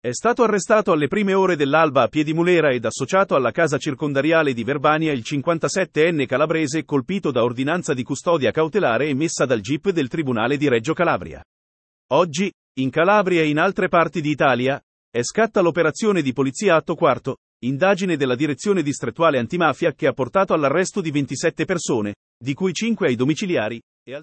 È stato arrestato alle prime ore dell'alba a Piedimulera ed associato alla casa circondariale di Verbania il 57enne calabrese colpito da ordinanza di custodia cautelare emessa dal GIP del Tribunale di Reggio Calabria. Oggi, in Calabria e in altre parti d'Italia, è scatta l'operazione di polizia atto quarto, indagine della direzione distrettuale antimafia che ha portato all'arresto di 27 persone, di cui 5 ai domiciliari, e al...